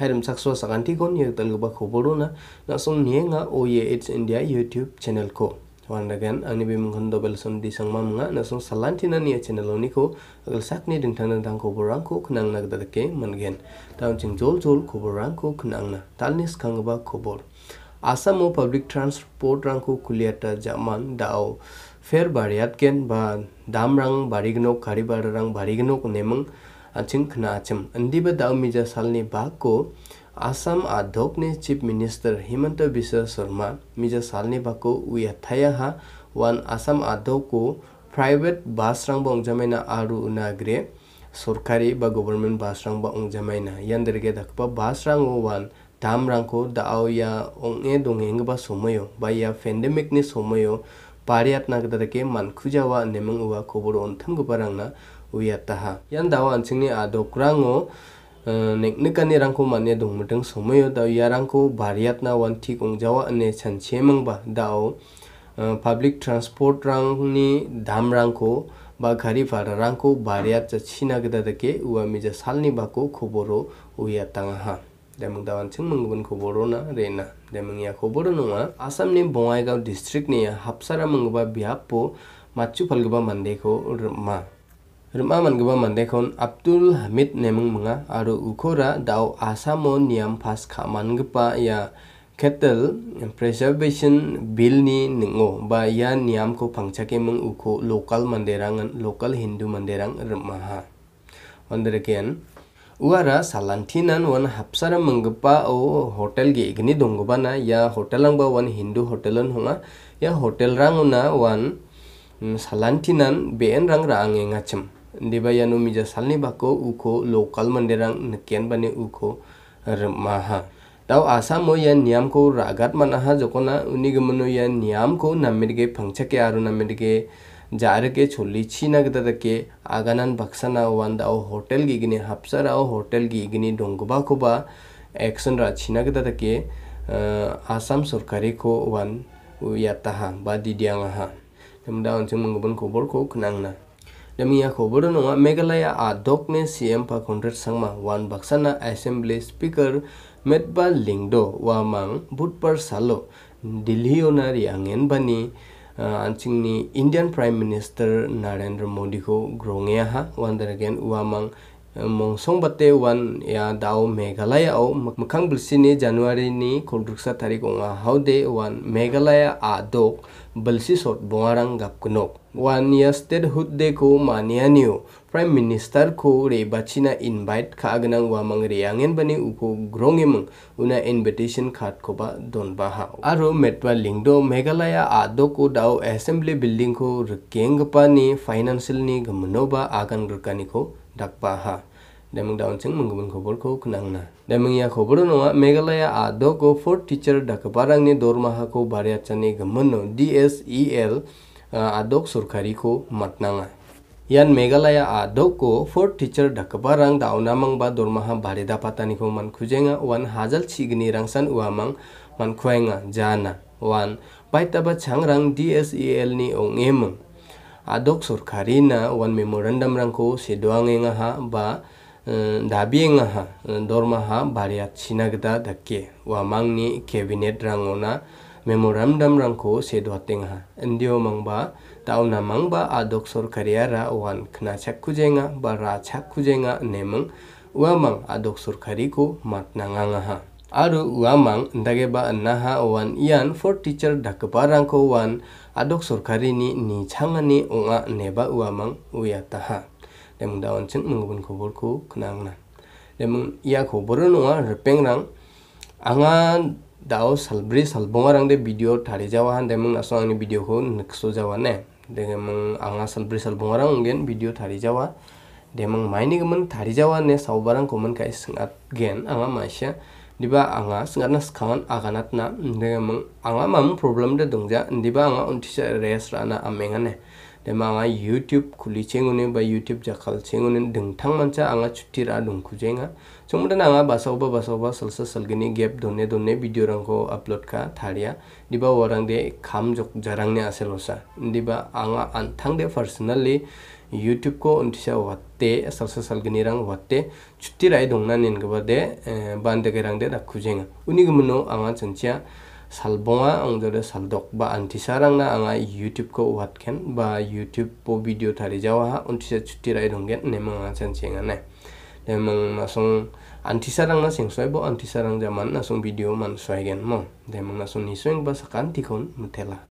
Hairam sakso sakan tikon kon ye talgba khoboro na na som nie nga it's India YouTube channel ko. Wan dagan ani bi mung dobel som di sang mam nga na som salantina ni channel oni ko agal sakni din tan tang khoborang ko kenang nak dadake mangen. Taun ching jol jol khoborang ko knang na talnis khangba khobor. আসামও public transport রাংকু কুলিয়াটা জামান দাও ফের বাড়িয়াতকেন বা দাম রাং বাড়িগনক গাড়ি বাড়া রাং বাড়িগনক kunemeng अंदीब दाव मिजा साल ने भाग को आसाम आधोक ने चीफ मिनिस्टर हिमंत विश्व शर्मा मिजा साल ने भाग को उथाया वन आसाम को प्राइवेट बास रंग अंजामायना आरु उनाग्रे सरकारी बा गवर्नमेंट बास रांबा अंजामायना यान्देरगे दाखबा बास राङो वान दाम को दाव या ओंगे दोंगेंग बा समयो बा या ने समयो पारियात नागदारगे मानखुजावा नेमं उवा खबर अन्थामगोबा रांना Yang taha yan dawa anchingni adokrango e, neknikani rangko mane dongmiting somayo da yarangko bariatna wantik jawa ane ba. dao e, public transport rangni rangko ba gari vararangko bariat cha china gida dake ua mija salni bako khoboro uyat ha. demang dawan ching mangban khoboro na rena demang ya khoboro nunga asam ni bongaigaon district ni iya hapsara mangba biapo machu phalgba mande ko ma Remaman geba dekon Abdul Hamid nemeng menga aro ukora dau asamo niam pas kaman gepa ya kettle preservation bill ni ningo ba ya niam ko pangchake meng uko lokal manderangan lokal Hindu manderang remaha. On the again, uara salantinan wan hapsara menggepa o hotel ge igni donggobana ya hotel ang wan Hindu hotelan honga ya hotel ranguna wan mm, salantinan bn rang raange ngacem. दिबायानु मिजा सालनी बाको उखो लोकल मंदिरां नकेन बने उखो रमाहा दाव आसामो या नियम को रागत मनाहा जोकोना उनी गमनो या नियम को नमिरगे फंक्षके आरु नमिरगे जार के छोली छी नगद तके आगानन बक्सना वान दाव होटल गिगने हपसर आओ होटल गिगने ढोंगबा को बा एक्शन रा छी नगद तके आसाम सरकारी को वान उयाता हा बादी दियांगा हा तुम दाव अंचे मंगबन खबर को खनांगना Lamiako Boronga Meghalaya Adokne CM Pakondret Sangma Wan Baksana Assembly Speaker Medba Lingdo Wamang Budpar Salo दिल्लीयोनारि आंगेनबानि आंथिंनि इन्डियान प्राइम मिनिस्टार नरेन्द्र मोदीखौ ग्रङेहा वान्दार अगेन वामां मंसंग बते वन या दाव मेघालय आओ मखंग बलसिनी जनवरी नि खुलद्रुक्सा तारीख ओंगा दे वन मेघालय आ आदोक बलसी सोट बोरंग गपकनोक वन या स्टेट हुद दे को न्यू प्राइम मिनिस्टर को रे बचिना इनवाइट खागनंग वा मंग रेयांगेन बने उको ग्रोंगे मंग उना इनविटेशन खाट को बा दोन बा हाउ आरो मेटवा लिंगदो मेघालय आदो को दाउ असेंबली बिल्डिंग को रकेंग पानी फाइनेंशियल नि गमनो बा आगन रकानी को dakpaha demeng daun sing menggumun ko ko na deming ya khobor no megalaya ado ko for teacher dakparang ni dormaha ko barya chane gamono dsel eh, adok surkari ko matnanga yan megalaya adok ko for teacher dak rang dauna mang ba bari barida patani ko man kujenga wan hazal cigni rangsan uamang man kuenga jana wan paitaba rang dsel ni ong emeng. adok surkari na wan memorandum rangko sedoange ngaha ba dabie ngaha dormaha bariat sinagda dakke wa mangni cabinet rangona memorandum rangko s e d o a t i ngaha e ndio mangba tauna mangba adok surkari ara wan khna chakkujenga ba ra chakkujenga nemang wa mang adok surkari ko matnanga ngaha Aru uamang ndageba naha wan ian for teacher dakeparang ko wan adok surkari ni ni changani unga neba uamang uya taha. Lemung dawan ceng mengubun kobor ku kenang na. Lemung ia koboran nunga repeng rang anga dao salbri salbonga rang de video tari jawahan demung naso angi video ko nekso ne. Demung anga salbri salbonga rang ungen video tari jawa. Demung maini gemen tari ne saubarang komen kai sengat gen anga masya diba anga sngana na ndega mang anga mam problem de dongja ndiba anga unti untisa res rana amengane de anga youtube kuli chengune ba youtube jakal chengune dengthang mancha anga cuti ra dongku jenga na anga basoba basoba salsa salgini gap donne donne video rangko upload ka thariya, diba warang de kam jok jarang ne aselosa ndiba anga antang de personally YouTube ko undisha wate salsa gini rang wate cuti rai dong nan yang gaba de eh, bande ke rang de na kujeng uni gemeno angan cencia salbonga ang dore saldok ba anti sarang na anga YouTube ko watken ba YouTube po video tari jawa ha undisha cuti rai dong gen nemang angan cencia ngan ne nasung anti sarang na sing bo anti sarang zaman nasung video man soai gen mo nemang nasung nisung basakan tikon mutela